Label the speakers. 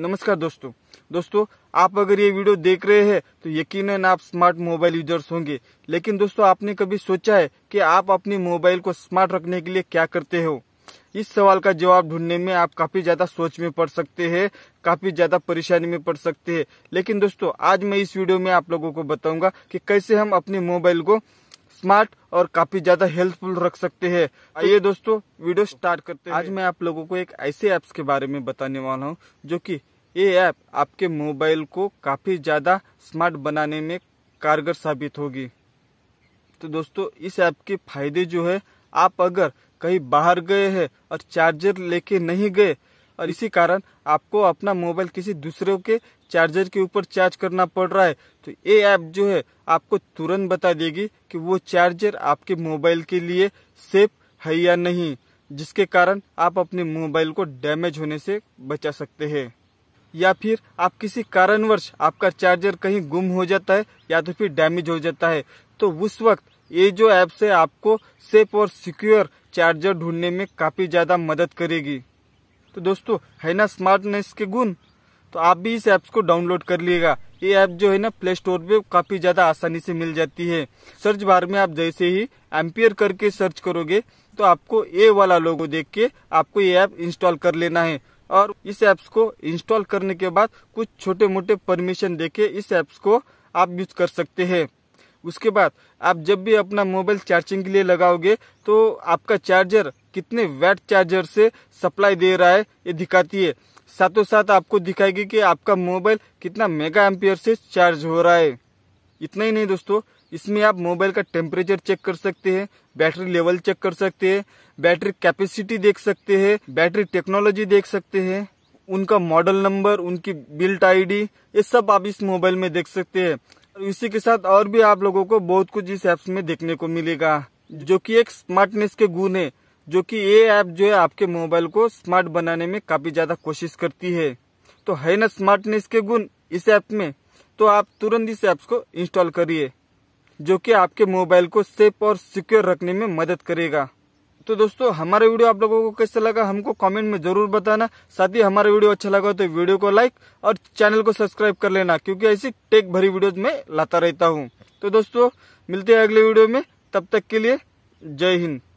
Speaker 1: नमस्कार दोस्तों दोस्तों आप अगर ये वीडियो देख रहे हैं तो यकीनन आप स्मार्ट मोबाइल यूजर्स होंगे लेकिन दोस्तों आपने कभी सोचा है कि आप अपने मोबाइल को स्मार्ट रखने के लिए क्या करते हो इस सवाल का जवाब ढूंढने में आप काफी ज्यादा सोच में पड़ सकते हैं काफी ज्यादा परेशानी में पड़ सकते हैं लेकिन दोस्तों आज मैं इस वीडियो में आप लोगों को बताऊंगा कि कैसे हम अपने मोबाइल को स्मार्ट और काफी ज्यादा हेल्पफुल रख सकते हैं आइए तो- दोस्तों वीडियो स्टार्ट करते हैं आज मैं आप लोगों को एक ऐसे ऐप्स के बारे में बताने वाला हूँ जो कि ये ऐप आपके मोबाइल को काफी ज्यादा स्मार्ट बनाने में कारगर साबित होगी तो दोस्तों इस ऐप के फायदे जो है आप अगर कहीं बाहर गए है और चार्जर लेके नहीं गए और इसी कारण आपको अपना मोबाइल किसी दूसरे के चार्जर के ऊपर चार्ज करना पड़ रहा है तो ये ऐप जो है आपको तुरंत बता देगी कि वो चार्जर आपके मोबाइल के लिए सेफ है या नहीं जिसके कारण आप अपने मोबाइल को डैमेज होने से बचा सकते हैं या फिर आप किसी कारणवश आपका चार्जर कहीं गुम हो जाता है या तो फिर डैमेज हो जाता है तो उस वक्त ये जो ऐप से आपको सेफ और सिक्योर चार्जर ढूंढने में काफ़ी ज़्यादा मदद करेगी तो दोस्तों है ना स्मार्टनेस के गुण तो आप भी इस ऐप्स को डाउनलोड कर लिएगा ये ऐप जो है ना प्ले स्टोर पे काफी ज्यादा आसानी से मिल जाती है सर्च बार में आप जैसे ही एम्पियर करके सर्च करोगे तो आपको ए वाला लोगो देख के आपको ये ऐप इंस्टॉल कर लेना है और इस ऐप्स को इंस्टॉल करने के बाद कुछ छोटे मोटे परमिशन देके इस ऐप्स को आप यूज कर सकते हैं उसके बाद आप जब भी अपना मोबाइल चार्जिंग के लिए लगाओगे तो आपका चार्जर कितने वैट चार्जर से सप्लाई दे रहा है ये दिखाती है साथों साथ आपको दिखाएगी कि आपका मोबाइल कितना मेगा एम्पियर से चार्ज हो रहा है इतना ही नहीं दोस्तों इसमें आप मोबाइल का टेम्परेचर चेक कर सकते हैं बैटरी लेवल चेक कर सकते हैं बैटरी कैपेसिटी देख सकते हैं बैटरी टेक्नोलॉजी देख सकते हैं उनका मॉडल नंबर उनकी बिल्ट आईडी ये सब आप इस मोबाइल में देख सकते हैं इसी के साथ और भी आप लोगों को बहुत कुछ इस एप्स में देखने को मिलेगा जो कि एक स्मार्टनेस के गुण है जो कि ये ऐप जो है आपके मोबाइल को स्मार्ट बनाने में काफी ज्यादा कोशिश करती है तो है ना स्मार्टनेस के गुण इस ऐप में तो आप तुरंत इस ऐप्स को इंस्टॉल करिए जो कि आपके मोबाइल को सेफ और सिक्योर रखने में मदद करेगा तो दोस्तों हमारा वीडियो आप लोगों को कैसा लगा हमको कमेंट में जरूर बताना साथ ही हमारा वीडियो अच्छा लगा तो वीडियो को लाइक और चैनल को सब्सक्राइब कर लेना क्योंकि ऐसी टेक भरी वीडियोज में लाता रहता हूँ तो दोस्तों मिलते हैं अगले वीडियो में तब तक के लिए जय हिंद